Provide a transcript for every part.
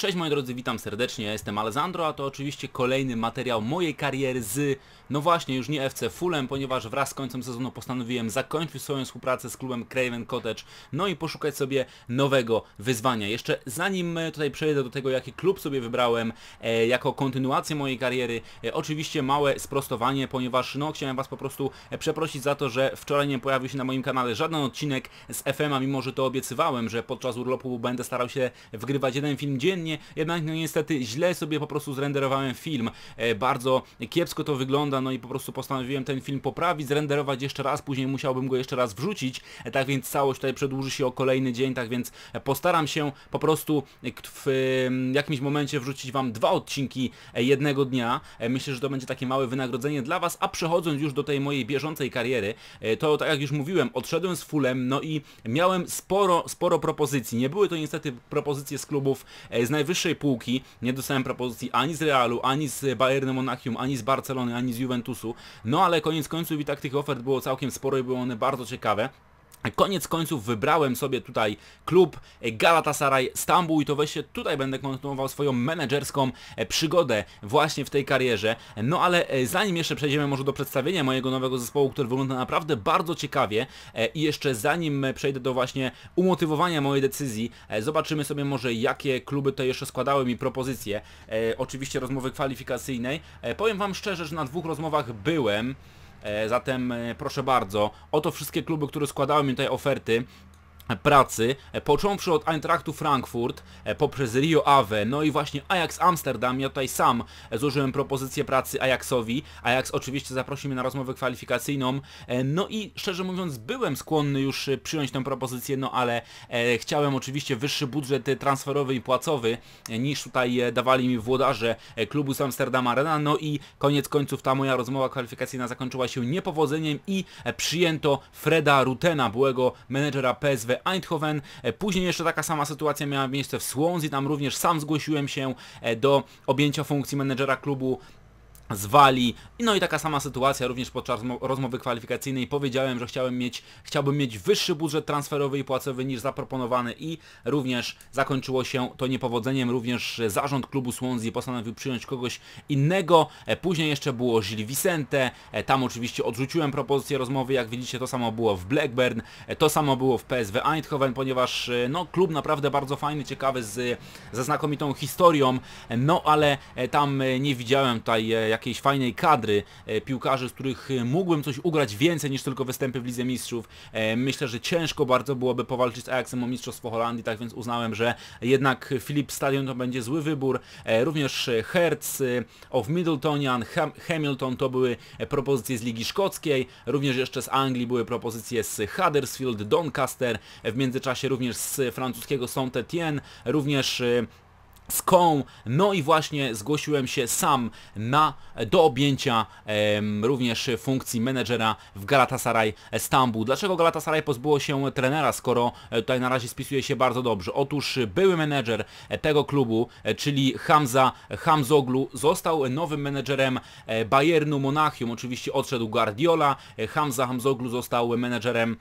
Cześć moi drodzy, witam serdecznie, ja jestem Alessandro, a to oczywiście kolejny materiał mojej kariery z, no właśnie, już nie FC Fulham, ponieważ wraz z końcem sezonu postanowiłem zakończyć swoją współpracę z klubem Craven Cottage, no i poszukać sobie nowego wyzwania. Jeszcze zanim e, tutaj przejdę do tego, jaki klub sobie wybrałem e, jako kontynuację mojej kariery, e, oczywiście małe sprostowanie, ponieważ no chciałem Was po prostu e, przeprosić za to, że wczoraj nie pojawił się na moim kanale żaden odcinek z FM-a, mimo że to obiecywałem, że podczas urlopu będę starał się wgrywać jeden film dziennie, fajnie, jednak no niestety źle sobie po prostu zrenderowałem film. E, bardzo kiepsko to wygląda, no i po prostu postanowiłem ten film poprawić, zrenderować jeszcze raz, później musiałbym go jeszcze raz wrzucić, e, tak więc całość tutaj przedłuży się o kolejny dzień, tak więc e, postaram się po prostu w jakimś momencie wrzucić Wam dwa odcinki jednego dnia. Myślę, że to będzie takie małe wynagrodzenie dla Was, a przechodząc już do tej mojej bieżącej kariery, to tak jak już mówiłem, odszedłem z Fulem, no i miałem sporo, sporo propozycji. Nie były to niestety propozycje z klubów, znajdujących najwyższej półki, nie dostałem propozycji ani z Realu, ani z Bayernem Monachium, ani z Barcelony, ani z Juventusu, no ale koniec końców i tak tych ofert było całkiem sporo i były one bardzo ciekawe. Koniec końców wybrałem sobie tutaj klub Galatasaray Stambuł i to właśnie tutaj będę kontynuował swoją menedżerską e, przygodę właśnie w tej karierze. No ale e, zanim jeszcze przejdziemy może do przedstawienia mojego nowego zespołu, który wygląda naprawdę bardzo ciekawie e, i jeszcze zanim przejdę do właśnie umotywowania mojej decyzji, zobaczymy sobie może jakie kluby to jeszcze składały mi propozycje. Oczywiście rozmowy kwalifikacyjnej. Powiem Wam szczerze, że na dwóch rozmowach byłem. E, zatem e, proszę bardzo, oto wszystkie kluby, które składały mi tutaj oferty pracy, e, począwszy od Eintrachtu Frankfurt, e, poprzez Rio Ave, no i właśnie Ajax Amsterdam, ja tutaj sam e, złożyłem propozycję pracy Ajaxowi, Ajax oczywiście zaprosił mnie na rozmowę kwalifikacyjną, no i szczerze mówiąc byłem skłonny już przyjąć tę propozycję, no ale chciałem oczywiście wyższy budżet transferowy i płacowy niż tutaj dawali mi włodarze klubu z Amsterdam Arena, no i koniec końców ta moja rozmowa kwalifikacyjna zakończyła się niepowodzeniem i przyjęto Freda Rutena, byłego menedżera PSW Eindhoven. E, później jeszcze taka sama sytuacja miała miejsce w Swansea, tam również sam zgłosiłem się e, do objęcia funkcji menedżera klubu zwali. No i taka sama sytuacja również podczas rozmowy kwalifikacyjnej. Powiedziałem, że chciałem mieć, chciałbym mieć wyższy budżet transferowy i płacowy niż zaproponowany i również zakończyło się to niepowodzeniem. Również zarząd klubu Swansea postanowił przyjąć kogoś innego. E, później jeszcze było Gilles Vicente. E, tam oczywiście odrzuciłem propozycję rozmowy. Jak widzicie to samo było w Blackburn, e, to samo było w PSV Eindhoven, ponieważ no klub naprawdę bardzo fajny, ciekawy, z, ze znakomitą historią. No ale tam nie widziałem tutaj jak jakiejś fajnej kadry e, piłkarzy, z których e, mógłbym coś ugrać więcej niż tylko występy w Lidze Mistrzów. E, myślę, że ciężko bardzo byłoby powalczyć z Ajaxem o Mistrzostwo Holandii, tak więc uznałem, że jednak Filip Stadion to będzie zły wybór. Również Hertz of Middletonian, Hamilton to były propozycje z Ligi Szkockiej, również jeszcze z Anglii były propozycje z Huddersfield, Doncaster, w międzyczasie również z francuskiego Saint-Étienne, również Ską. No i właśnie zgłosiłem się sam na, do objęcia również funkcji menedżera w Galatasaray Stambuł. Dlaczego Galatasaray pozbyło się trenera, skoro e, tutaj na razie spisuje się bardzo dobrze? Otóż były menedżer e, tego klubu, e, czyli Hamza Hamzoglu, został nowym menedżerem Bayernu Monachium. Oczywiście odszedł Guardiola. Hamza Hamzoglu został menedżerem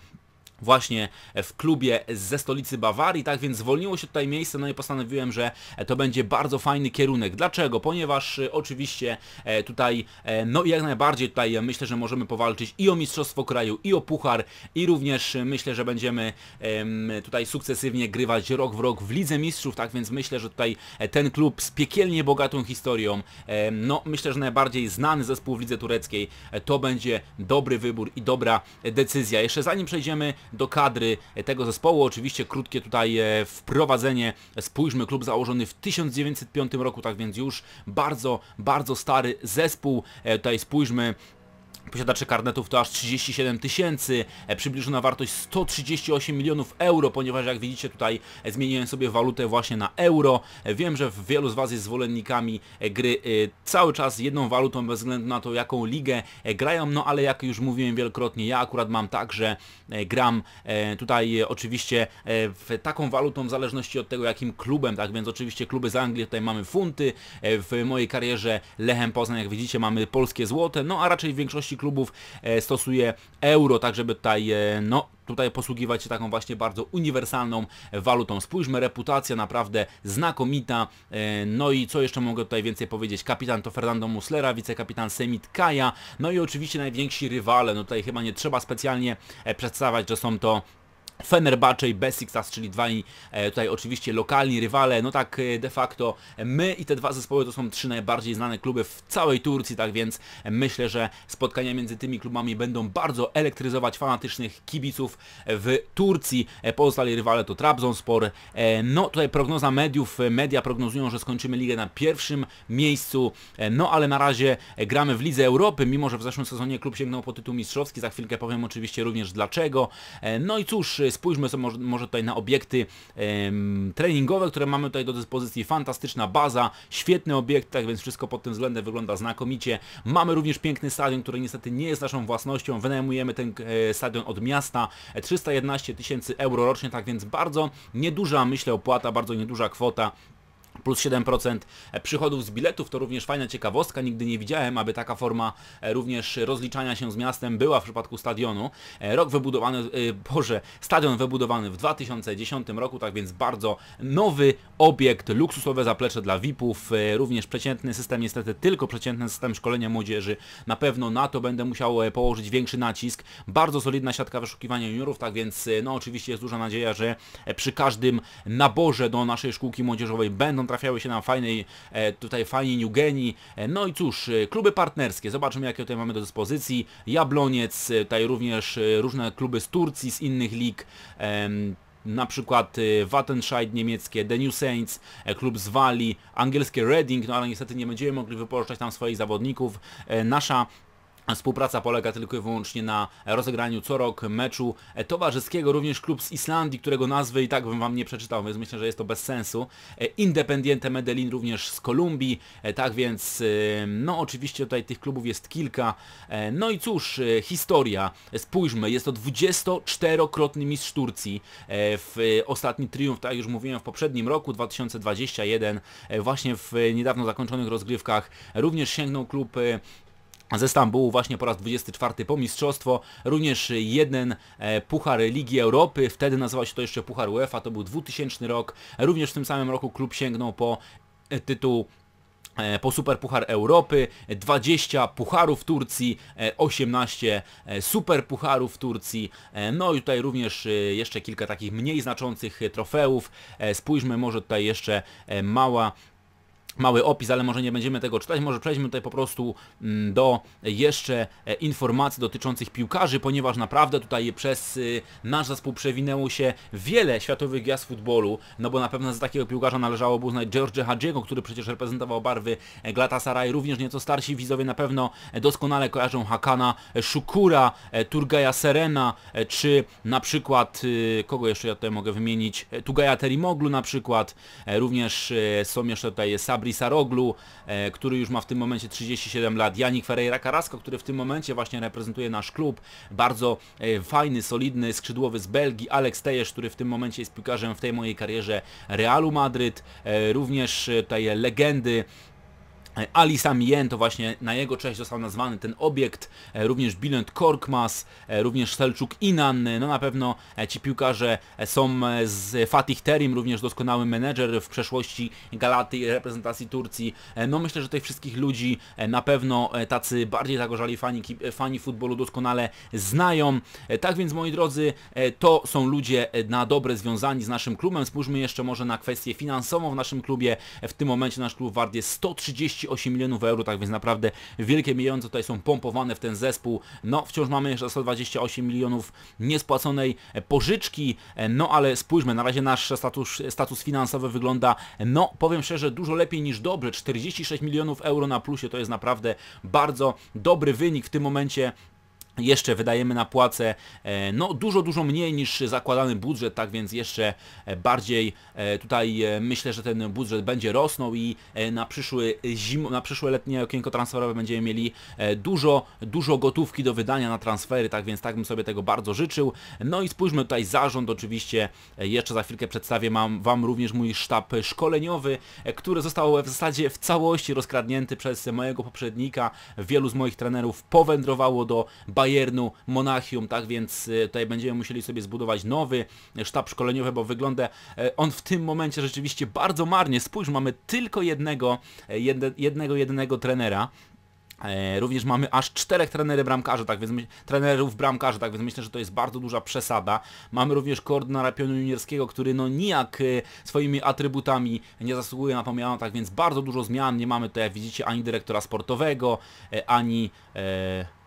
właśnie w klubie ze stolicy Bawarii, tak więc zwolniło się tutaj miejsce, no i postanowiłem, że to będzie bardzo fajny kierunek. Dlaczego? Ponieważ y, oczywiście e, tutaj, e, no i jak najbardziej tutaj myślę, że możemy powalczyć i o Mistrzostwo Kraju, i o Puchar, i również y, myślę, że będziemy tutaj sukcesywnie grywać rok w rok w Lidze Mistrzów, tak więc myślę, że tutaj e, ten klub z piekielnie bogatą historią, no myślę, że najbardziej znany zespół w Lidze Tureckiej, to będzie dobry wybór i dobra decyzja. Jeszcze zanim przejdziemy do kadry tego zespołu. Oczywiście krótkie tutaj e, wprowadzenie. Spójrzmy, klub założony w 1905 roku, tak więc już bardzo, bardzo stary zespół. E, tutaj spójrzmy Posiadaczy karnetów to aż 37 tysięcy, e, przybliżona wartość 138 milionów euro, ponieważ jak widzicie tutaj e, zmieniłem sobie walutę właśnie na euro. E, wiem, że wielu z Was jest zwolennikami gry cały czas jedną walutą bez względu na to jaką ligę grają, no ale jak już mówiłem wielokrotnie, ja akurat mam tak, że gram tutaj oczywiście w taką walutą w zależności od tego jakim klubem, tak więc oczywiście kluby z Anglii tutaj mamy funty, w mojej karierze Lechem Poznań jak widzicie mamy polskie złote, no a raczej w większości klubów e, stosuje euro, tak żeby tutaj, e, no, tutaj posługiwać się taką właśnie bardzo uniwersalną walutą. Spójrzmy, reputacja naprawdę znakomita. E, no i co jeszcze mogę tutaj więcej powiedzieć? Kapitan to Fernando Muslera, wicekapitan Semit Kaja, no i oczywiście najwięksi rywale. No tutaj chyba nie trzeba specjalnie przedstawiać, że są to Fenerbahce i Besiktas, czyli dwaj e, tutaj oczywiście lokalni rywale, no tak e, de facto my i te dwa zespoły to są trzy najbardziej znane kluby w całej Turcji, tak więc e, myślę, że spotkania między tymi klubami będą bardzo elektryzować fanatycznych kibiców w Turcji. Pozostali rywale to Trabzonspor. No tutaj prognoza mediów, media prognozują, że skończymy ligę na pierwszym miejscu, no ale na razie gramy w Lidze Europy, mimo że w zeszłym sezonie klub sięgnął po tytuł mistrzowski, za chwilkę powiem oczywiście również dlaczego. No i cóż, Spójrzmy sobie może, może tutaj na obiekty em, treningowe, które mamy tutaj do dyspozycji. Fantastyczna baza, świetny obiekt, tak więc wszystko pod tym względem wygląda znakomicie. Mamy również piękny stadion, który niestety nie jest naszą własnością. Wynajmujemy ten e, stadion od miasta. 311 e, tysięcy euro rocznie, tak więc bardzo nieduża, myślę, opłata, bardzo nieduża kwota plus 7% e, przychodów z biletów. To również fajna ciekawostka, nigdy nie widziałem, aby taka forma e, również rozliczania się z miastem była w przypadku stadionu. E, rok wybudowany, Boże, stadion wybudowany w 2010 roku, tak więc bardzo nowy obiekt, luksusowe zaplecze dla VIP-ów, również przeciętny system, niestety tylko przeciętny system szkolenia młodzieży. Na pewno na to będę musiał położyć większy nacisk. Bardzo solidna siatka wyszukiwania juniorów, tak więc no oczywiście jest duża nadzieja, że przy każdym naborze do naszej szkółki młodzieżowej będą trafiały się nam fajnej, e, tutaj fajni Newgeni. E, no i cóż, e, kluby partnerskie, zobaczymy jakie tutaj mamy do dyspozycji. Jabloniec, tutaj również różne kluby z Turcji, z innych lig na przykład Wattenscheid niemieckie, The New Saints, klub z Walii, angielskie Reading, no ale niestety nie będziemy mogli wypożyczać tam swoich zawodników. Nasza Współpraca polega tylko i wyłącznie na rozegraniu co rok meczu towarzyskiego, również klub z Islandii, którego nazwy i tak bym wam nie przeczytał, więc myślę, że jest to bez sensu. E, Independiente Medellin również z Kolumbii, e, tak więc e, no oczywiście tutaj tych klubów jest kilka. No i cóż, historia, spójrzmy, jest to 24-krotny mistrz Turcji. W ostatni triumf, tak jak już mówiłem, w poprzednim roku, 2021, właśnie w niedawno zakończonych rozgrywkach również sięgnął klub ze Stambułu właśnie po raz 24 po mistrzostwo, również jeden e, Puchar Ligi Europy, wtedy nazywał się to jeszcze Puchar UEFA, to był 2000 rok, również w tym samym roku klub sięgnął po e, tytuł e, po Super Puchar Europy, 20 pucharów Turcji, 18 super pucharów Turcji, no i tutaj również jeszcze kilka takich mniej znaczących trofeów. Spójrzmy może tutaj jeszcze mała mały opis, ale może nie będziemy tego czytać, może przejdźmy tutaj po prostu mm, do jeszcze e, informacji dotyczących piłkarzy, ponieważ naprawdę tutaj przez y, nasz zespół przewinęło się wiele światowych gwiazd futbolu, no bo na pewno za takiego piłkarza należałoby uznać George'a Hadziego, który przecież reprezentował barwy e, Glatasaray, również nieco starsi widzowie na pewno e, doskonale kojarzą Hakana Shukura, Turgaja Serena, czy na przykład, y, kogo jeszcze ja tutaj mogę wymienić, Tugaja Terimoglu na przykład, również są jeszcze tutaj Sabri Roglu, e, który już ma w tym momencie 37 lat, Janik Ferreira Carrasco, który w tym momencie właśnie reprezentuje nasz klub, bardzo e, fajny, solidny skrzydłowy z Belgii, Alex Tejesz, który w tym momencie jest piłkarzem w tej mojej karierze Realu Madryt, e, również tutaj legendy E, Ali Samien to właśnie na jego cześć został nazwany ten obiekt, e, również Bilent Korkmaz, e, również Selczuk Inan, no na pewno ci piłkarze są z Fatih Terim, również doskonały menedżer w przeszłości Galaty i reprezentacji Turcji. No myślę, że tych wszystkich ludzi na pewno tacy bardziej zagorzali fani, fani futbolu doskonale znają. Tak więc moi drodzy, to są ludzie na dobre związani z naszym klubem. Spójrzmy jeszcze może na kwestię finansową w naszym klubie. W tym momencie nasz klub wart jest 130 38 milionów euro, tak więc naprawdę wielkie pieniądze tutaj są pompowane w ten zespół. No, wciąż mamy jeszcze 128 milionów niespłaconej pożyczki, no ale spójrzmy, na razie nasz status, status finansowy wygląda, no powiem szczerze, dużo lepiej niż dobrze. 46 milionów euro na plusie to jest naprawdę bardzo dobry wynik w tym momencie jeszcze wydajemy na płace no, dużo, dużo mniej niż zakładany budżet, tak więc jeszcze e, bardziej e, tutaj e, myślę, że ten budżet będzie rosnął i na, przyszły zim, na przyszłe letnie okienko transferowe będziemy mieli dużo, dużo gotówki do wydania na transfery, tak więc tak bym sobie tego bardzo życzył. No i spójrzmy tutaj zarząd, oczywiście jeszcze za chwilkę przedstawię mam Wam również mój sztab szkoleniowy, który został w zasadzie w całości rozkradnięty przez mojego poprzednika. Wielu z moich trenerów powędrowało do Bayernu Monachium, tak więc e, tutaj będziemy musieli sobie zbudować nowy e, sztab szkoleniowy, bo wygląda e, on w tym momencie rzeczywiście bardzo marnie. Spójrz, mamy tylko jednego, jedne, jednego, jedynego trenera. Również mamy aż czterech trenerów bramkarzy, tak więc my, trenerów bramkarzy, tak więc myślę, że to jest bardzo duża przesada. Mamy również koordynatora pionu juniorskiego, który no nijak swoimi atrybutami nie zasługuje na pomianę, tak więc bardzo dużo zmian. Nie mamy tutaj, jak widzicie, ani dyrektora sportowego, ani... E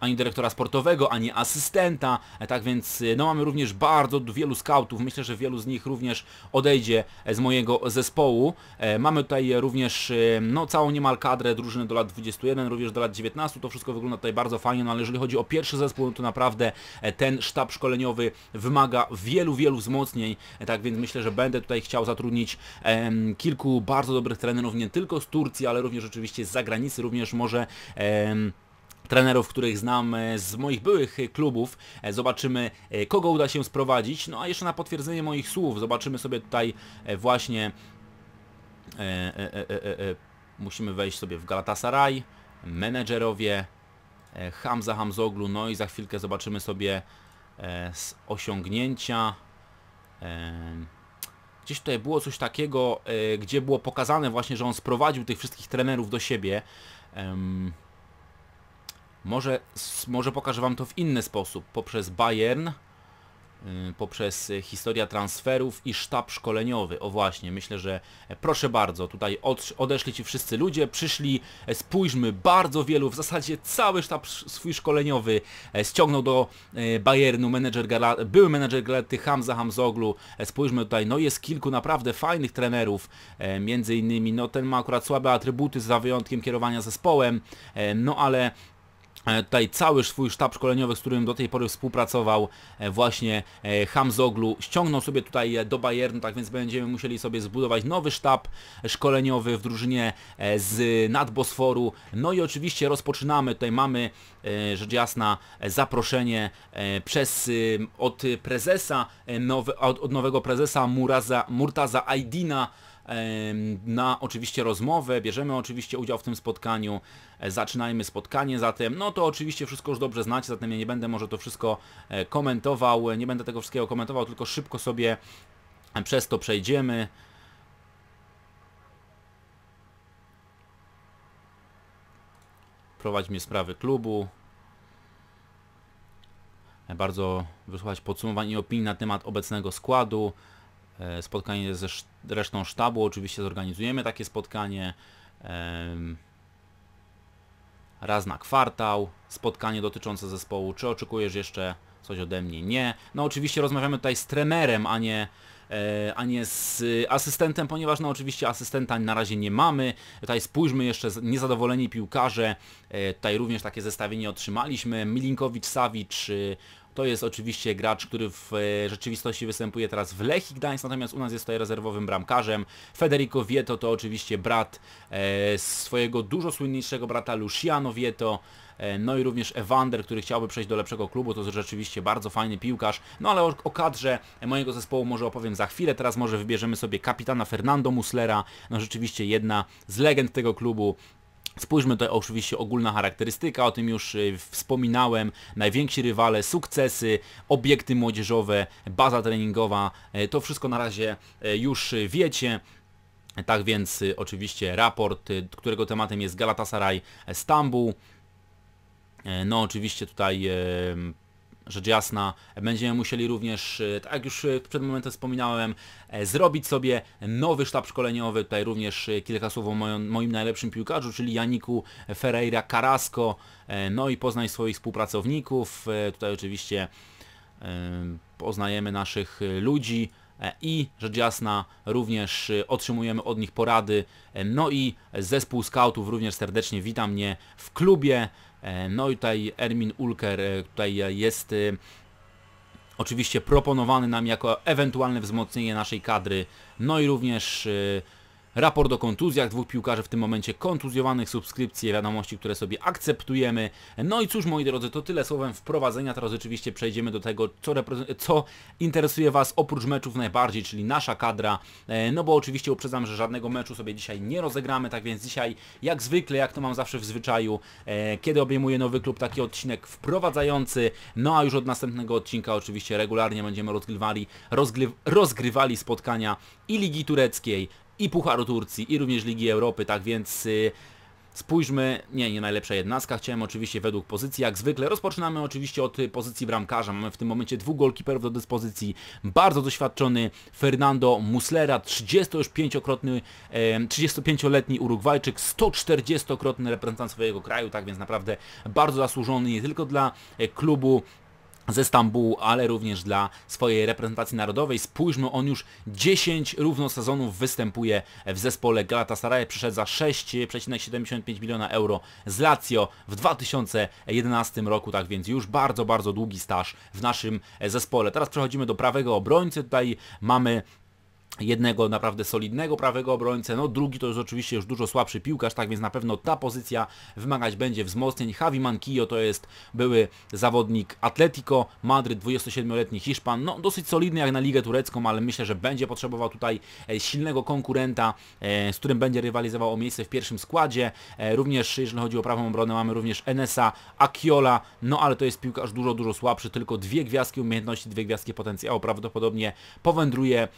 ani dyrektora sportowego, ani asystenta, e, tak więc e, no mamy również bardzo wielu scoutów, myślę, że wielu z nich również odejdzie e, z mojego zespołu. Mamy tutaj również no całą niemal kadrę drużyny do lat 21, również do lat 19, to wszystko wygląda tutaj bardzo fajnie, no ale jeżeli chodzi o pierwszy zespół, no, to naprawdę ten sztab szkoleniowy wymaga wielu, wielu wzmocnień, tak więc myślę, że będę tutaj chciał zatrudnić kilku bardzo dobrych trenerów, nie tylko z Turcji, ale również oczywiście z zagranicy, również może... Em, trenerów, których znam e, z moich byłych e, klubów. E, zobaczymy, kogo uda się sprowadzić. No a jeszcze na potwierdzenie moich słów, zobaczymy sobie tutaj właśnie... E, e, e, Musimy wejść sobie w Galatasaray, menedżerowie, Hamza Hamzoglu, no i za chwilkę zobaczymy sobie z osiągnięcia. Gdzieś tutaj było coś takiego, gdzie było pokazane właśnie, że on sprowadził tych wszystkich trenerów do siebie. Może, może pokażę Wam to w inny sposób, poprzez Bayern, y, poprzez historia transferów i sztab szkoleniowy. O właśnie, myślę, że e, proszę bardzo, tutaj odeszli Ci wszyscy ludzie, przyszli, e, spójrzmy, bardzo wielu, w zasadzie cały sztab swój szkoleniowy e, ściągnął do Bayernu menedżer Gala, były menedżer Galety Hamza Hamzoglu. Spójrzmy tutaj, no jest kilku naprawdę fajnych trenerów, między innymi, no ten ma akurat słabe atrybuty za wyjątkiem kierowania zespołem, no ale E, tutaj cały swój sztab szkoleniowy, z którym do tej pory współpracował e, właśnie e, Hamzoglu, ściągnął sobie tutaj do Bayernu, tak więc będziemy musieli sobie zbudować nowy sztab szkoleniowy w drużynie z Bosforu. No i oczywiście rozpoczynamy, tutaj mamy rzecz jasna zaproszenie przez od prezesa, od, nowego prezesa Muraza, Murtaza Aydina na oczywiście rozmowę, bierzemy oczywiście udział w tym spotkaniu, e, zaczynajmy spotkanie zatem, no to oczywiście wszystko już dobrze znacie, zatem ja nie będę może to wszystko e, komentował, e, nie będę tego wszystkiego komentował, tylko szybko sobie przez to przejdziemy. Prowadź mnie sprawy klubu. Bardzo wysłuchać podsumowań i opinii na temat obecnego składu. E, spotkanie ze resztą sztabu. Oczywiście zorganizujemy takie spotkanie raz na kwartał, spotkanie dotyczące zespołu, czy oczekujesz jeszcze coś ode mnie? Nie. No oczywiście rozmawiamy tutaj z trenerem, a nie, e, a nie z y, asystentem, ponieważ no oczywiście asystenta na razie nie mamy. Tutaj spójrzmy jeszcze, niezadowoleni piłkarze, e, tutaj również takie zestawienie otrzymaliśmy. Milinkowicz, Sawicz, y, to jest oczywiście gracz, który w e, rzeczywistości występuje teraz w Lechii Gdańsk, natomiast u nas jest tutaj rezerwowym bramkarzem. Federico Vieto to oczywiście brat e, swojego dużo słynniejszego brata Luciano Vieto, e, no i również Evander, który chciałby przejść do lepszego klubu, to rzeczywiście bardzo fajny piłkarz, no ale o, o kadrze mojego zespołu może opowiem za chwilę, teraz może wybierzemy sobie kapitana Fernando Muslera, no rzeczywiście jedna z legend tego klubu, Spójrzmy tutaj oczywiście ogólna charakterystyka, o tym już e, wspominałem, najwięksi rywale, sukcesy, obiekty młodzieżowe, baza treningowa, e, to wszystko na razie e, już wiecie. Tak więc oczywiście raport, którego tematem jest Galatasaray Stambuł. No oczywiście tutaj rzecz jasna. Będziemy musieli również, e, tak jak już e, przed momentem wspominałem, e, zrobić sobie nowy sztab szkoleniowy. Tutaj również kilka słów o moim, moim najlepszym piłkarzu, czyli Janiku Ferreira Carrasco. No i poznaj swoich współpracowników. Tutaj oczywiście poznajemy naszych ludzi. E, i rzecz jasna również y, otrzymujemy od nich porady. E, no i zespół scoutów również serdecznie witam mnie w klubie. E, no i tutaj Ermin Ulker tutaj jest y, oczywiście proponowany nam jako ewentualne wzmocnienie naszej kadry. No i również y, raport o kontuzjach dwóch piłkarzy w tym momencie kontuzjowanych, subskrypcje, wiadomości, które sobie akceptujemy. No i cóż moi drodzy, to tyle słowem wprowadzenia, teraz oczywiście przejdziemy do tego, co, co interesuje Was oprócz meczów najbardziej, czyli nasza kadra, e, no bo oczywiście uprzedzam, że żadnego meczu sobie dzisiaj nie rozegramy, tak więc dzisiaj jak zwykle, jak to mam zawsze w zwyczaju, e, kiedy obejmuję nowy klub taki odcinek wprowadzający, no a już od następnego odcinka oczywiście regularnie będziemy rozgrywali, rozgry rozgrywali spotkania i Ligi Tureckiej, i Pucharu Turcji, i również Ligi Europy, tak więc y, Spójrzmy, nie, nie najlepsza jednastka, chciałem oczywiście według pozycji, jak zwykle. Rozpoczynamy oczywiście od y, pozycji bramkarza, mamy w tym momencie dwóch golkiperów do dyspozycji. Bardzo doświadczony Fernando Muslera, 35-krotny, 35-letni e, Urugwajczyk, 140-krotny reprezentant swojego kraju, tak więc naprawdę bardzo zasłużony nie tylko dla e, klubu ze Stambułu, ale również dla swojej reprezentacji narodowej. Spójrzmy, on już 10 równo sezonów występuje w zespole Galatasaray, przyszedł za 6,75 miliona euro z Lazio w 2011 roku, tak więc już bardzo, bardzo długi staż w naszym zespole. Teraz przechodzimy do prawego obrońcy, tutaj mamy jednego naprawdę solidnego prawego obrońcę, no drugi to jest oczywiście już dużo słabszy piłkarz, tak więc na pewno ta pozycja wymagać będzie wzmocnień. Javi Manquillo to jest były zawodnik Atletico Madryt, 27-letni Hiszpan, no dosyć solidny jak na ligę turecką, ale myślę, że będzie potrzebował tutaj e, silnego konkurenta, e, z którym będzie rywalizował o miejsce w pierwszym składzie. E, również jeżeli chodzi o prawą obronę mamy również Enesa Akiola, no ale to jest piłkarz dużo, dużo słabszy, tylko dwie gwiazdki umiejętności, dwie gwiazdki potencjału, prawdopodobnie powędruje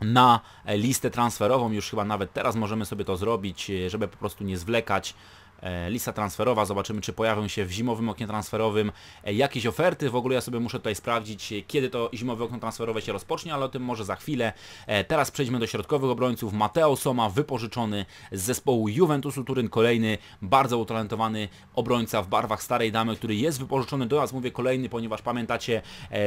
na e, listę transferową, już chyba nawet teraz możemy sobie to zrobić, e, żeby po prostu nie zwlekać E, lista transferowa, zobaczymy czy pojawią się w zimowym oknie transferowym e, jakieś oferty, w ogóle ja sobie muszę tutaj sprawdzić e, kiedy to zimowe okno transferowe się rozpocznie, ale o tym może za chwilę. Teraz przejdźmy do środkowych obrońców, Mateo Soma wypożyczony z zespołu Juventusu Turyn, kolejny bardzo utalentowany obrońca w barwach starej damy, który jest wypożyczony do nas, mówię kolejny, ponieważ pamiętacie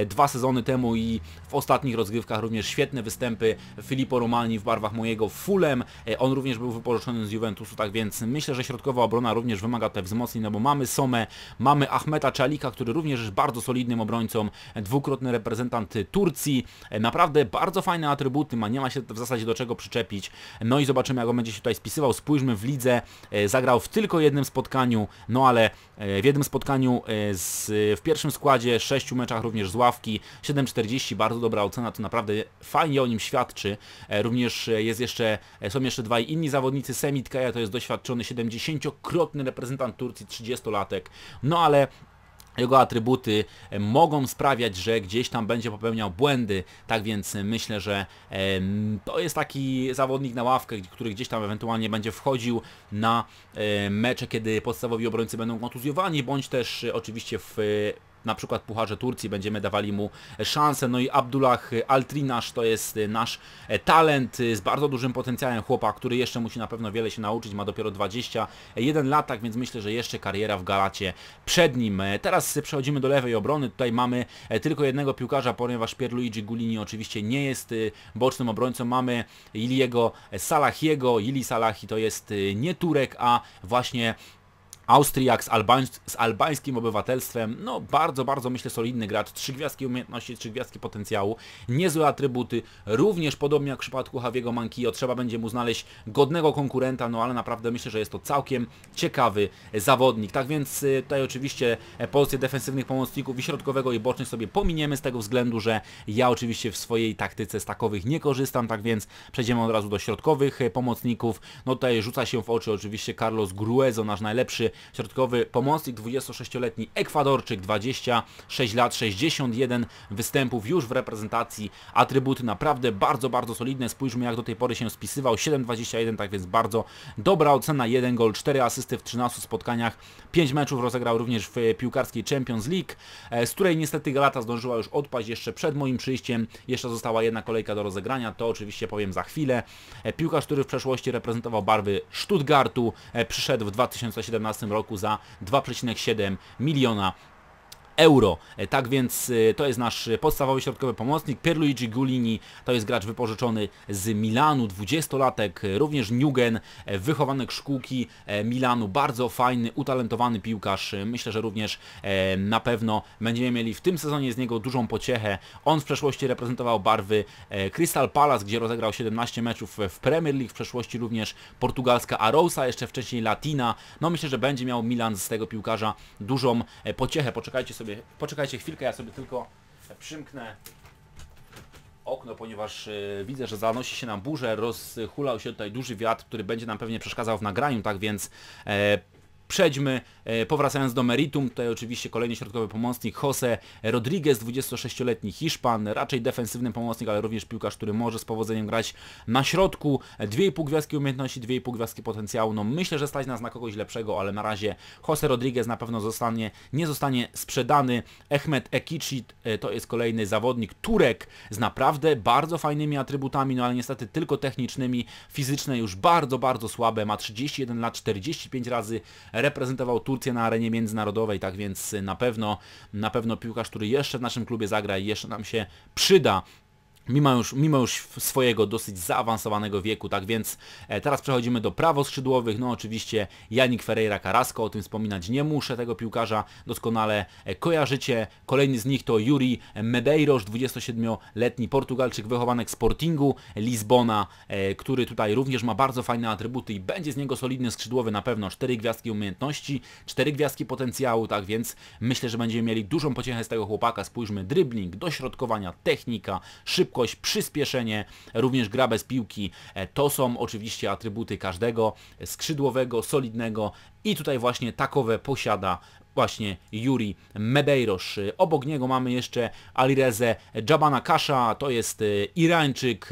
dwa sezony temu i w ostatnich rozgrywkach również świetne występy Filippo Romani w barwach mojego Fulem, on również był wypożyczony z Juventusu, tak więc myślę, że środkowa obrońca obrona również wymaga te wzmocnień, no bo mamy Somę, mamy Ahmeta Czalika, który również jest bardzo solidnym obrońcą, dwukrotny reprezentant Turcji. Naprawdę bardzo fajne atrybuty ma, nie ma się w zasadzie do czego przyczepić. No i zobaczymy, jak on będzie się tutaj spisywał. Spójrzmy w lidze, e, zagrał w tylko jednym spotkaniu, no ale e, w jednym spotkaniu e, z, w pierwszym składzie, sześciu meczach również z ławki, 7,40, bardzo dobra ocena, to naprawdę fajnie o nim świadczy. Również jest jeszcze, są jeszcze dwaj inni zawodnicy, Semit Kaja to jest doświadczony 70 dwukrotny reprezentant Turcji, 30-latek, no ale jego atrybuty e, mogą sprawiać, że gdzieś tam będzie popełniał błędy, tak więc e, myślę, że e, to jest taki zawodnik na ławkę, który gdzieś tam ewentualnie będzie wchodził na mecze, kiedy podstawowi obrońcy będą kontuzjowani, bądź też oczywiście w na przykład Pucharze Turcji będziemy dawali mu szansę. No i Abdullah Altrinasz to jest nasz talent z bardzo dużym potencjałem chłopa, który jeszcze musi na pewno wiele się nauczyć, ma dopiero 21 lat, tak więc myślę, że jeszcze kariera w Galacie przed nim. Teraz przechodzimy do lewej obrony, tutaj mamy tylko jednego piłkarza, ponieważ Pierluigi Gulini oczywiście nie jest bocznym obrońcą, mamy Iliego Salahiego, Ili Salahi to jest nie Turek, a właśnie Austriak z, albańs z albańskim obywatelstwem, no bardzo, bardzo myślę solidny gracz, trzy gwiazdki umiejętności, trzy gwiazdki potencjału, niezłe atrybuty, również podobnie jak w przypadku Javiego Mankio, trzeba będzie mu znaleźć godnego konkurenta, no ale naprawdę myślę, że jest to całkiem ciekawy zawodnik. Tak więc y, tutaj oczywiście e, pozycje defensywnych pomocników i środkowego i bocznych sobie pominiemy z tego względu, że ja oczywiście w swojej taktyce z takowych nie korzystam, tak więc przejdziemy od razu do środkowych e, pomocników. No tutaj rzuca się w oczy oczywiście Carlos Gruezo, nasz najlepszy Środkowy pomocnik 26-letni Ekwadorczyk, 26 lat, 61 występów już w reprezentacji. Atrybuty naprawdę bardzo, bardzo solidne. Spójrzmy jak do tej pory się spisywał. 7,21, tak więc bardzo dobra ocena. 1 gol, 4 asysty w 13 spotkaniach. 5 meczów rozegrał również w piłkarskiej Champions League, e, z której niestety Galata zdążyła już odpaść jeszcze przed moim przyjściem. Jeszcze została jedna kolejka do rozegrania, to oczywiście powiem za chwilę. E, piłkarz, który w przeszłości reprezentował barwy Stuttgartu, e, przyszedł w 2017 roku za 2,7 miliona euro. E, tak więc e, to jest nasz podstawowy środkowy pomocnik. Pierluigi Gulini to jest gracz wypożyczony z Milanu, 20-latek, e, również Nugen, wychowanek szkółki Milanu, bardzo fajny, utalentowany piłkarz. Myślę, że również na pewno będziemy mieli w tym sezonie z niego dużą pociechę. On w przeszłości reprezentował barwy Crystal Palace, gdzie rozegrał 17 meczów w Premier League, w przeszłości również portugalska Arousa, jeszcze wcześniej Latina. No myślę, że będzie miał Milan z tego piłkarza dużą pociechę. Poczekajcie sobie sobie, poczekajcie chwilkę, ja sobie tylko przymknę okno, ponieważ y, widzę, że zanosi się nam burzę, rozhulał się tutaj duży wiatr, który będzie nam pewnie przeszkadzał w nagraniu, tak więc e, przejdźmy, e, powracając do meritum, tutaj oczywiście kolejny środkowy pomocnik Jose Rodriguez, 26-letni Hiszpan, raczej defensywny pomocnik, ale również piłkarz, który może z powodzeniem grać na środku. 2,5 gwiazdki umiejętności, 2,5 gwiazdki potencjału. No myślę, że stać nas na kogoś lepszego, ale na razie Jose Rodriguez na pewno zostanie, nie zostanie sprzedany. Ahmed Ekici e, to jest kolejny zawodnik Turek z naprawdę bardzo fajnymi atrybutami, no ale niestety tylko technicznymi, fizyczne już bardzo, bardzo słabe. Ma 31 lat, 45 razy reprezentował Turcję na arenie międzynarodowej, tak więc na pewno, na pewno piłkarz, który jeszcze w naszym klubie zagra i jeszcze nam się przyda mimo już, mimo już swojego dosyć zaawansowanego wieku, tak więc e, teraz przechodzimy do prawoskrzydłowych, no oczywiście Janik Ferreira Carrasco, o tym wspominać nie muszę, tego piłkarza doskonale e, kojarzycie, kolejny z nich to Yuri Medeiros, 27-letni Portugalczyk wychowanek Sportingu Lizbona, e, który tutaj również ma bardzo fajne atrybuty i będzie z niego solidny skrzydłowy na pewno, 4 gwiazdki umiejętności, 4 gwiazdki potencjału, tak więc myślę, że będziemy mieli dużą pociechę z tego chłopaka, spójrzmy, dribbling, dośrodkowania, technika, szybko szybkość, przyspieszenie, również gra bez piłki. E, to są oczywiście atrybuty każdego skrzydłowego, solidnego i tutaj właśnie takowe posiada właśnie Yuri Medeiros. E, obok niego mamy jeszcze Alireze Jabana Kasha, to jest e, Irańczyk,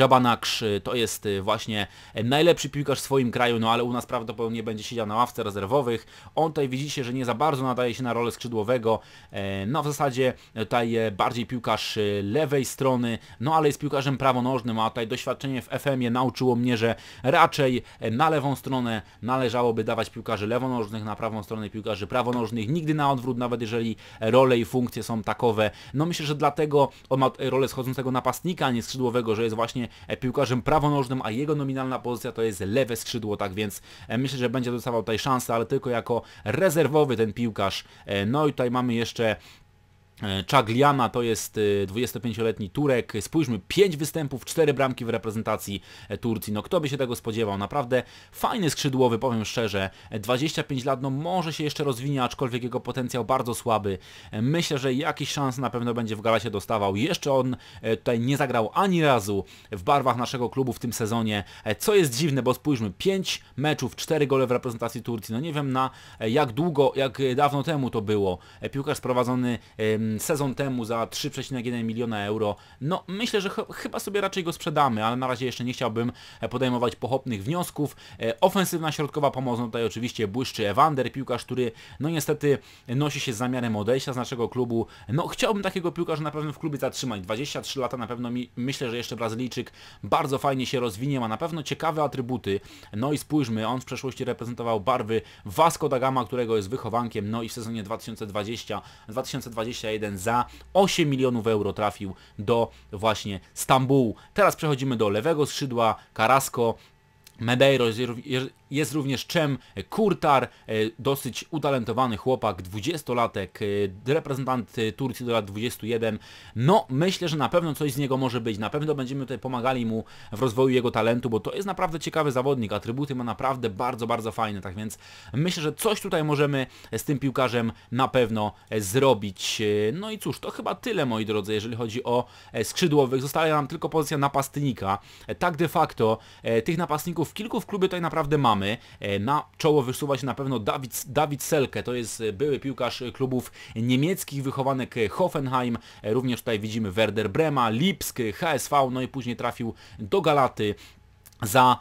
Jabba y, to jest y, właśnie y, najlepszy piłkarz w swoim kraju, no ale u nas prawdopodobnie będzie siedział na ławce rezerwowych. On tutaj widzicie, że nie za bardzo nadaje się na rolę skrzydłowego. E, no w zasadzie e, tutaj e, bardziej piłkarz lewej strony, no ale jest piłkarzem prawonożnym, a tutaj doświadczenie w FM-ie nauczyło mnie, że raczej na lewą stronę należałoby dawać piłkarzy lewonożnych, na prawą stronę piłkarzy prawonożnych, nigdy na odwrót, nawet jeżeli role i funkcje są takowe. No myślę, że dlatego on ma rolę schodzącego napastnika, a nie skrzydłowego, że jest właśnie właśnie e, piłkarzem prawonożnym, a jego nominalna pozycja to jest lewe skrzydło, tak więc e, myślę, że będzie dostawał tutaj szansę, ale tylko jako rezerwowy ten piłkarz. E, no i tutaj mamy jeszcze E, Czagliana to jest 25-letni e, Turek. Spójrzmy, 5 występów, 4 bramki w reprezentacji e, Turcji. No kto by się tego spodziewał? Naprawdę fajny skrzydłowy, powiem szczerze. 25 lat, no może się jeszcze rozwinie, aczkolwiek jego potencjał bardzo słaby. Myślę, że jakiś szans na pewno będzie w Galasie dostawał. Jeszcze on tutaj nie zagrał ani razu w barwach naszego klubu w tym sezonie, co jest dziwne, bo spójrzmy, 5 meczów, 4 gole w reprezentacji Turcji. No nie wiem na jak długo, jak dawno temu to było. Piłkarz sprowadzony Mm, sezon temu za 3,1 miliona euro. No myślę, że ch chyba sobie raczej go sprzedamy, ale na razie jeszcze nie chciałbym e, podejmować pochopnych wniosków. E, ofensywna środkowa pomoc, no tutaj oczywiście błyszczy Ewander, piłkarz, który no niestety nosi się z zamiarem odejścia z naszego klubu. No chciałbym takiego piłkarza na pewno w klubie zatrzymać. 23 lata na pewno mi, myślę, że jeszcze Brazylijczyk bardzo fajnie się rozwinie, ma na pewno ciekawe atrybuty. No i spójrzmy, on w przeszłości reprezentował barwy Vasco da Gama, którego jest wychowankiem, no i w sezonie 2020-2021 1 za 8 milionów euro trafił do właśnie Stambułu. Teraz przechodzimy do lewego skrzydła, Carrasco Medeiros jest również Czem Kurtar, e, dosyć utalentowany chłopak, 20-latek, e, reprezentant e, Turcji do lat 21. No, myślę, że na pewno coś z niego może być. Na pewno będziemy tutaj pomagali mu w rozwoju jego talentu, bo to jest naprawdę ciekawy zawodnik. Atrybuty ma naprawdę bardzo, bardzo fajne, tak więc myślę, że coś tutaj możemy z tym piłkarzem na pewno zrobić. No i cóż, to chyba tyle, moi drodzy, jeżeli chodzi o skrzydłowych. Zostaje nam tylko pozycja napastnika. Tak de facto tych napastników w kilku w klubie tutaj naprawdę mamy. E, na czoło wysuwa się na pewno Dawid, Dawid Selke, to jest e, były piłkarz e, klubów niemieckich, wychowanek Hoffenheim, również tutaj widzimy Werder Brema, Lipsk, HSV, no i później trafił do Galaty, za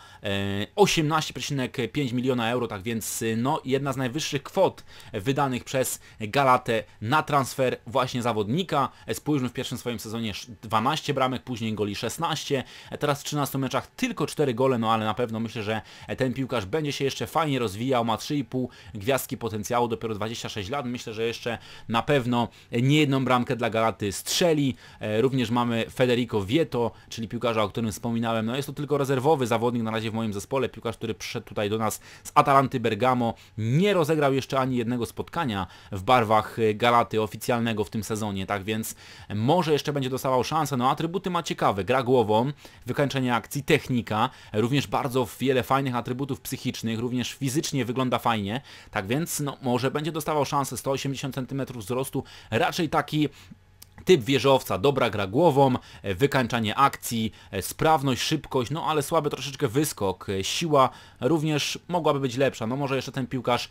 18,5 e, miliona euro, tak więc e, no, jedna z najwyższych kwot wydanych przez Galatę na transfer właśnie zawodnika. E, spójrzmy w pierwszym swoim sezonie 12 bramek, później goli 16, teraz w 13 meczach tylko 4 gole, no ale na pewno myślę, że ten piłkarz będzie się jeszcze fajnie rozwijał, ma 3,5 gwiazdki potencjału, dopiero 26 lat, myślę, że jeszcze na pewno nie jedną bramkę dla Galaty strzeli. Również mamy Federico Vieto, czyli piłkarza, o którym wspominałem, no jest to tylko rezerwowy zawodnik na razie w moim zespole, piłkarz, który przyszedł tutaj do nas z Atalanty Bergamo, nie rozegrał jeszcze ani jednego spotkania w barwach e, Galaty oficjalnego w tym sezonie, tak więc może jeszcze będzie dostawał szansę. No atrybuty ma ciekawe, gra głową, wykończenie akcji, technika, również bardzo wiele fajnych atrybutów psychicznych, również fizycznie wygląda fajnie, tak więc no, może będzie dostawał szansę 180 cm wzrostu, raczej taki Typ wieżowca, dobra gra głową, e, wykańczanie akcji, e, sprawność, szybkość, no ale słaby troszeczkę wyskok, e, siła również mogłaby być lepsza. No może jeszcze ten piłkarz,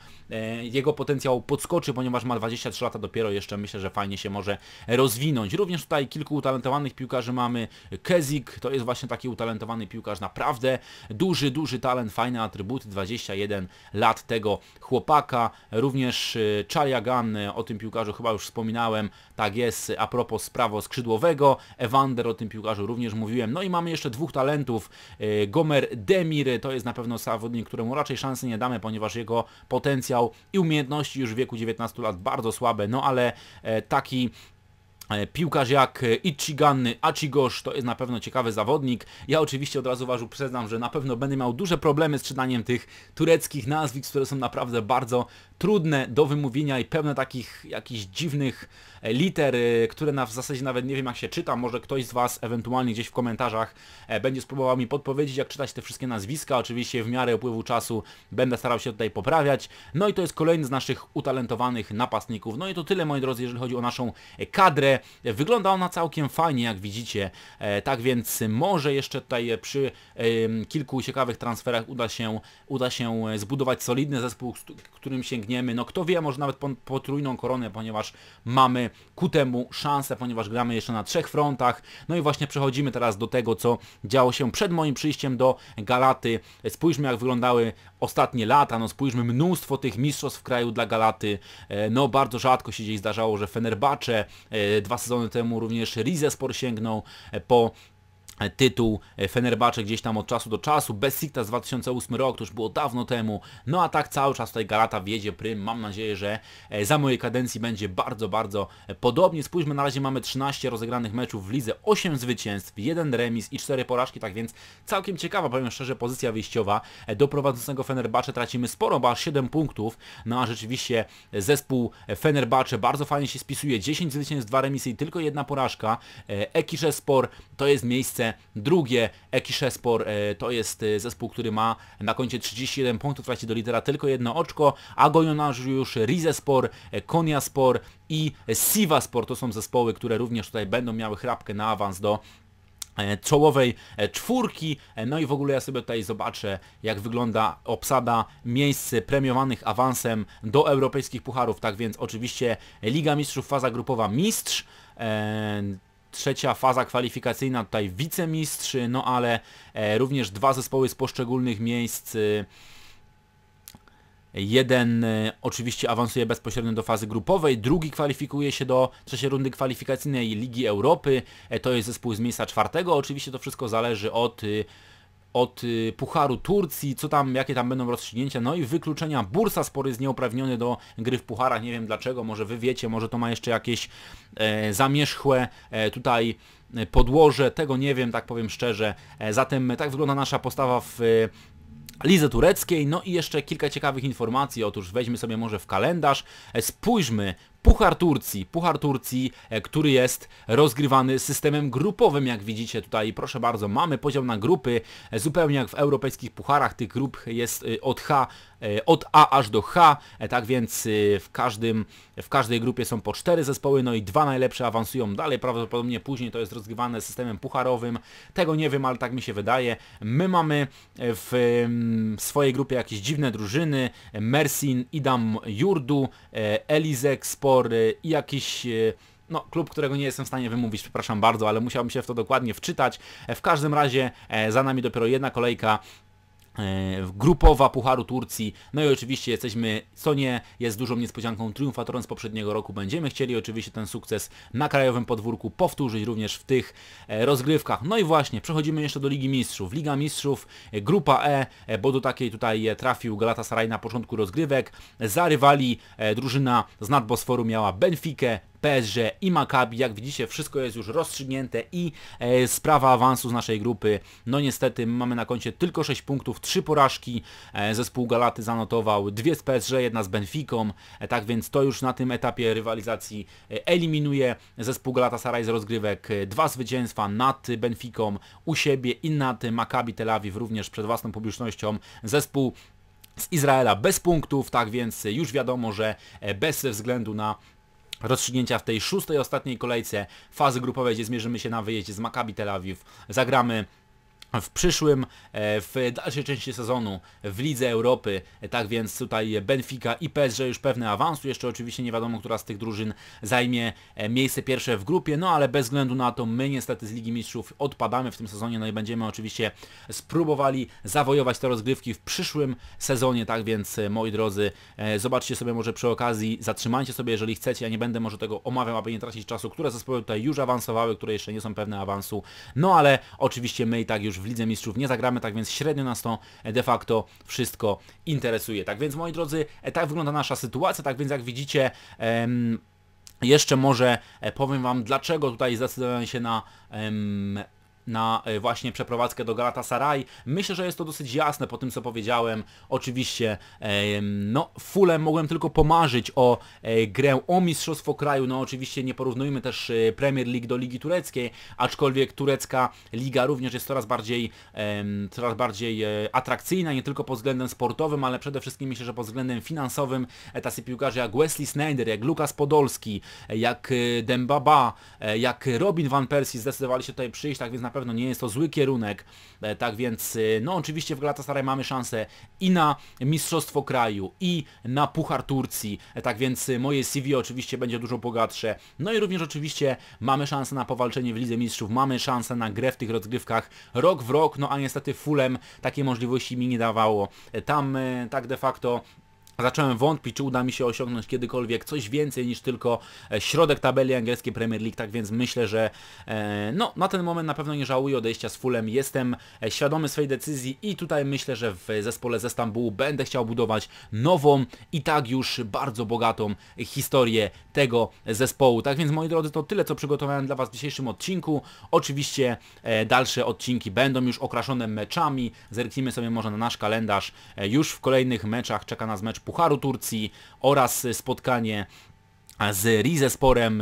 jego potencjał podskoczy, ponieważ ma 23 lata dopiero jeszcze, myślę, że fajnie się może rozwinąć. Również tutaj kilku utalentowanych piłkarzy mamy. Kezik to jest właśnie taki utalentowany piłkarz, naprawdę duży, duży talent, fajne atrybuty, 21 lat tego chłopaka. Również Chariagan, o tym piłkarzu chyba już wspominałem, tak jest, a propos Okopo sprawo skrzydłowego, Ewander, o tym piłkarzu również mówiłem. No i mamy jeszcze dwóch talentów, e, Gomer Demir, to jest na pewno zawodnik, któremu raczej szansy nie damy, ponieważ jego potencjał i umiejętności już w wieku 19 lat bardzo słabe, no ale e, taki e, Piłkarz jak Ichigan Achigosh to jest na pewno ciekawy zawodnik. Ja oczywiście od razu uważam przyznam, że na pewno będę miał duże problemy z czytaniem tych tureckich nazwisk, które są naprawdę bardzo trudne do wymówienia i pełne takich jakichś dziwnych e, liter, e, które na, w zasadzie nawet nie wiem jak się czyta, może ktoś z Was ewentualnie gdzieś w komentarzach e, będzie spróbował mi podpowiedzieć jak czytać te wszystkie nazwiska, oczywiście w miarę upływu czasu będę starał się tutaj poprawiać. No i to jest kolejny z naszych utalentowanych napastników. No i to tyle moi drodzy, jeżeli chodzi o naszą kadrę. Wygląda ona całkiem fajnie jak widzicie, tak więc może jeszcze tutaj przy kilku ciekawych transferach uda się, uda się zbudować solidny zespół, którym się sięgniemy. No kto wie, może nawet po, potrójną koronę, ponieważ mamy ku temu szansę, ponieważ gramy jeszcze na trzech frontach. No i właśnie przechodzimy teraz do tego, co działo się przed moim przyjściem do Galaty. Spójrzmy, jak wyglądały ostatnie lata. No spójrzmy, mnóstwo tych mistrzostw w kraju dla Galaty. E, no bardzo rzadko się gdzieś zdarzało, że Fenerbacze e, dwa sezony temu również Rizespor sięgnął e, po tytuł e, Fenerbacze gdzieś tam od czasu do czasu, Besiktas 2008 rok, to już było dawno temu, no a tak cały czas tutaj Galata wjedzie prym, mam nadzieję, że e, za mojej kadencji będzie bardzo, bardzo e, podobnie. Spójrzmy, na razie mamy 13 rozegranych meczów w lidze, 8 zwycięstw, 1 remis i 4 porażki, tak więc całkiem ciekawa, powiem szczerze, pozycja wyjściowa. Do prowadzącego Fenerbacze tracimy sporo, bo aż 7 punktów, no a rzeczywiście zespół Fenerbacze bardzo fajnie się spisuje, 10 zwycięstw, 2 remisy i tylko jedna porażka. Ekisze Spor to jest miejsce drugie. Ekiszespor e, to jest e, zespół, który ma na koncie 31 punktów, traci do lidera tylko jedno oczko, a już Rizespor, e, Koniaspor i Sivaspor to są zespoły, które również tutaj będą miały chrapkę na awans do czołowej czwórki. No i w ogóle ja sobie tutaj zobaczę, jak wygląda obsada miejsc premiowanych awansem do europejskich pucharów. Tak więc oczywiście Liga Mistrzów, faza grupowa Mistrz, trzecia faza kwalifikacyjna, tutaj wicemistrz, no ale e, również dwa zespoły z poszczególnych miejsc. Jeden e, oczywiście awansuje bezpośrednio do fazy grupowej, drugi kwalifikuje się do trzeciej rundy kwalifikacyjnej Ligi Europy, e, to jest zespół z miejsca czwartego. Oczywiście to wszystko zależy od od y, Pucharu Turcji, co tam, jakie tam będą rozstrzygnięcia, no i wykluczenia. Bursa spory jest nieuprawniony do gry w pucharach, nie wiem dlaczego, może wy wiecie, może to ma jeszcze jakieś e, zamierzchłe e, tutaj e, podłoże, tego nie wiem, tak powiem szczerze. E, zatem tak wygląda nasza postawa w e, Lizy Tureckiej. No i jeszcze kilka ciekawych informacji. Otóż weźmy sobie może w kalendarz, e, spójrzmy Puchar Turcji. Puchar Turcji, e, który jest rozgrywany systemem grupowym, jak widzicie tutaj. Proszę bardzo, mamy podział na grupy, e, zupełnie jak w europejskich pucharach. Tych grup jest e, od H E, od A aż do H, e, tak więc e, w, każdym, w każdej grupie są po cztery zespoły, no i dwa najlepsze awansują dalej, prawdopodobnie później to jest rozgrywane systemem pucharowym, tego nie wiem, ale tak mi się wydaje. My mamy mm, w swojej grupie jakieś dziwne drużyny, Mersin, Idam Jurdu, Elizek, Spor i jakiś no, klub, którego nie jestem w stanie wymówić, przepraszam bardzo, ale musiałbym się w to dokładnie wczytać. W każdym razie za nami dopiero jedna kolejka E, grupowa Pucharu Turcji. No i oczywiście jesteśmy, co nie jest dużą niespodzianką, triumfatorem z poprzedniego roku. Będziemy chcieli oczywiście ten sukces na krajowym podwórku powtórzyć również w tych e, rozgrywkach. No i właśnie, przechodzimy jeszcze do Ligi Mistrzów. Liga Mistrzów, e, grupa E, bo do takiej tutaj trafił Galatasaray na początku rozgrywek. Zarywali drużyna z Bosforu miała Benfica, PSG i Maccabi. Jak widzicie, wszystko jest już rozstrzygnięte i e, sprawa awansu z naszej grupy. No niestety mamy na koncie tylko 6 punktów, 3 porażki. E, zespół Galaty zanotował dwie z PSG, jedna z Benficą. E, tak więc to już na tym etapie rywalizacji e, eliminuje zespół Galatasaray z rozgrywek. E, dwa zwycięstwa nad Benficą u siebie i nad Maccabi Tel Awiw również przed własną publicznością. Zespół z Izraela bez punktów, tak więc już wiadomo, że e, bez względu na rozstrzygnięcia w tej szóstej, ostatniej kolejce fazy grupowej, gdzie zmierzymy się na wyjeździe z Maccabi Tel Aviv, Zagramy w przyszłym, e, w dalszej części sezonu w Lidze Europy. E, tak więc tutaj Benfica i PSG już pewne awansu. Jeszcze oczywiście nie wiadomo, która z tych drużyn zajmie e, miejsce pierwsze w grupie. No ale bez względu na to my niestety z Ligi Mistrzów odpadamy w tym sezonie. No i będziemy oczywiście spróbowali zawojować te rozgrywki w przyszłym sezonie. Tak więc moi drodzy, zobaczcie sobie może przy okazji, zatrzymajcie sobie jeżeli chcecie. Ja nie będę może tego omawiał, aby nie tracić czasu, które zespoły tutaj już awansowały, które jeszcze nie są pewne awansu. No ale oczywiście my i tak już w Lidze Mistrzów nie zagramy, tak więc średnio nas to e, de facto wszystko interesuje. Tak więc moi drodzy, e, tak wygląda nasza sytuacja, tak więc jak widzicie... Em, jeszcze może e, powiem Wam, dlaczego tutaj zdecydowałem się na em, na e, właśnie przeprowadzkę do Galatasaray. Myślę, że jest to dosyć jasne po tym, co powiedziałem. Oczywiście, no, fulem mogłem tylko pomarzyć o e, grę o Mistrzostwo Kraju. No, oczywiście nie porównujmy też e, Premier League do Ligi Tureckiej, aczkolwiek turecka liga również jest coraz bardziej, coraz bardziej atrakcyjna, nie tylko pod względem sportowym, ale przede wszystkim myślę, że pod względem finansowym. Tacy piłkarze jak Wesley Snyder, jak Lukas Podolski, jak Dembaba, jak Robin Van Persie zdecydowali się tutaj przyjść, tak więc na pewno nie jest to zły kierunek, e, tak więc e, no oczywiście w Galatasaray mamy szansę i na Mistrzostwo Kraju, i na Puchar Turcji, e, tak więc moje CV oczywiście będzie dużo bogatsze, no i również oczywiście mamy szansę na powalczenie w Lidze Mistrzów, mamy szansę na grę w tych rozgrywkach rok w rok, no a niestety Fulem takiej możliwości mi nie dawało. Tam tak de facto Zacząłem wątpić, czy uda mi się osiągnąć kiedykolwiek coś więcej niż tylko e, środek tabeli angielskiej Premier League, tak więc myślę, że e, no, na ten moment na pewno nie żałuję odejścia z Fulem, jestem e, świadomy swojej decyzji i tutaj myślę, że w zespole ze Stambułu będę chciał budować nową i tak już bardzo bogatą historię tego zespołu. Tak więc moi drodzy, to tyle co przygotowałem dla Was w dzisiejszym odcinku. Oczywiście dalsze odcinki będą już okraszone meczami, zerknijmy sobie może na nasz kalendarz. Już w kolejnych meczach czeka nas mecz Pucharu Turcji oraz spotkanie z RI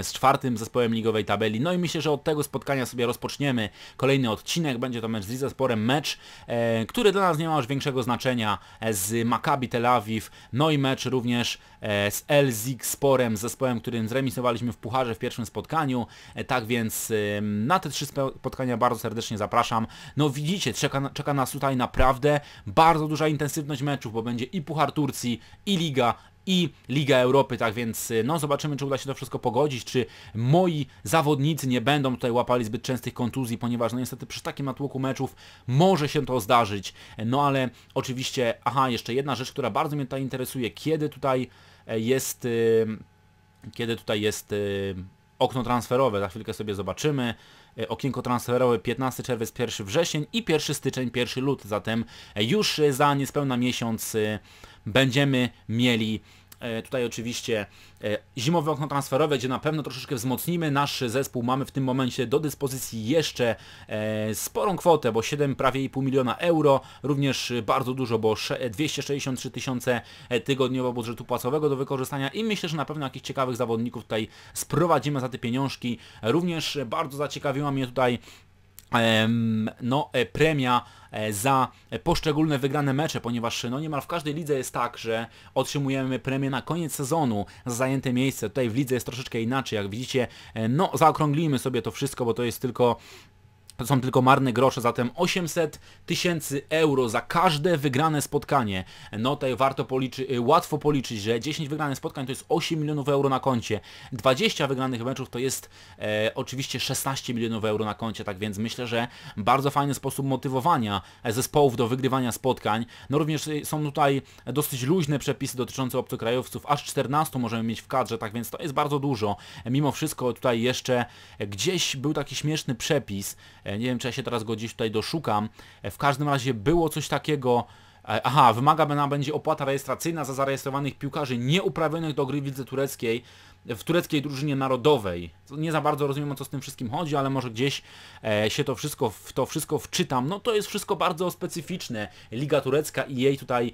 z czwartym zespołem ligowej tabeli. No i myślę, że od tego spotkania sobie rozpoczniemy kolejny odcinek. Będzie to mecz z RI mecz, e, który dla nas nie ma już większego znaczenia e, z Maccabi Tel Awiw. No i mecz również e, z LZIG Sporem, zespołem, którym zremisowaliśmy w Pucharze w pierwszym spotkaniu. E, tak więc e, na te trzy spotkania bardzo serdecznie zapraszam. No widzicie, czeka, czeka nas tutaj naprawdę bardzo duża intensywność meczów, bo będzie i Puchar Turcji, i Liga, i Liga Europy, tak więc y, no zobaczymy, czy uda się to wszystko pogodzić, czy moi zawodnicy nie będą tutaj łapali zbyt częstych kontuzji, ponieważ no niestety przy takim natłoku meczów może się to zdarzyć, no ale oczywiście, aha, jeszcze jedna rzecz, która bardzo mnie tutaj interesuje, kiedy tutaj e, jest, y, kiedy tutaj jest y, okno transferowe, za chwilkę sobie zobaczymy, E, okienko transferowe 15 czerwiec, 1 wrzesień i 1 styczeń, 1 lut. Zatem e, już e, za niespełna miesiąc będziemy mieli E, tutaj oczywiście e, zimowe okno transferowe, gdzie na pewno troszeczkę wzmocnimy nasz zespół. Mamy w tym momencie do dyspozycji jeszcze e, sporą kwotę, bo 7 prawie pół miliona euro, również bardzo dużo, bo 263 tysiące tygodniowo budżetu płacowego do wykorzystania i myślę, że na pewno jakichś ciekawych zawodników tutaj sprowadzimy za te pieniążki. Również bardzo zaciekawiła mnie tutaj no, e, premia e, za poszczególne wygrane mecze, ponieważ no niemal w każdej lidze jest tak, że otrzymujemy premię na koniec sezonu za zajęte miejsce. Tutaj w lidze jest troszeczkę inaczej, jak widzicie, e, no zaokrąglimy sobie to wszystko, bo to jest tylko to są tylko marne grosze, zatem 800 tysięcy euro za każde wygrane spotkanie. No tutaj warto policzyć, y, łatwo policzyć, że 10 wygranych spotkań to jest 8 milionów euro na koncie. 20 wygranych meczów to jest e, oczywiście 16 milionów euro na koncie, tak więc myślę, że bardzo fajny sposób motywowania e, zespołów do wygrywania spotkań. No również y, są tutaj dosyć luźne przepisy dotyczące obcokrajowców, aż 14 możemy mieć w kadrze, tak więc to jest bardzo dużo. Mimo wszystko tutaj jeszcze gdzieś był taki śmieszny przepis, E, nie wiem, czy ja się teraz go gdzieś tutaj doszukam. E, w każdym razie było coś takiego... E, aha, wymagana będzie opłata rejestracyjna za zarejestrowanych piłkarzy nieuprawionych do gry w lidze tureckiej w tureckiej drużynie narodowej. Nie za bardzo rozumiem o co z tym wszystkim chodzi, ale może gdzieś e, się to wszystko, w to wszystko wczytam. No to jest wszystko bardzo specyficzne. Liga turecka i jej tutaj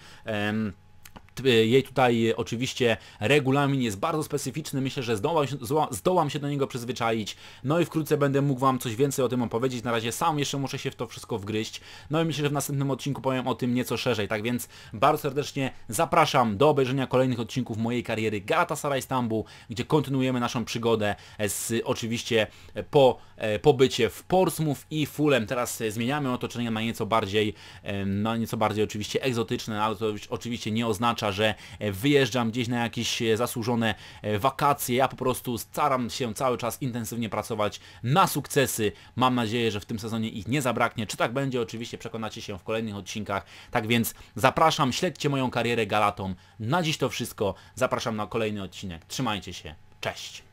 jej tutaj oczywiście regulamin jest bardzo specyficzny, myślę, że zdołam się, zdołam się do niego przyzwyczaić, no i wkrótce będę mógł Wam coś więcej o tym opowiedzieć, na razie sam jeszcze muszę się w to wszystko wgryźć, no i myślę, że w następnym odcinku powiem o tym nieco szerzej, tak więc bardzo serdecznie zapraszam do obejrzenia kolejnych odcinków mojej kariery Galatasaray Stambuł, gdzie kontynuujemy naszą przygodę z oczywiście po pobycie w Portsmouth i Fulem. Teraz zmieniamy otoczenie na nieco bardziej, na nieco bardziej oczywiście egzotyczne, ale to oczywiście nie oznacza, że e, wyjeżdżam gdzieś na jakieś e, zasłużone e, wakacje, ja po prostu staram się cały czas intensywnie pracować na sukcesy. Mam nadzieję, że w tym sezonie ich nie zabraknie. Czy tak będzie, oczywiście przekonacie się w kolejnych odcinkach. Tak więc zapraszam, śledźcie moją karierę Galatą. Na dziś to wszystko. Zapraszam na kolejny odcinek. Trzymajcie się. Cześć!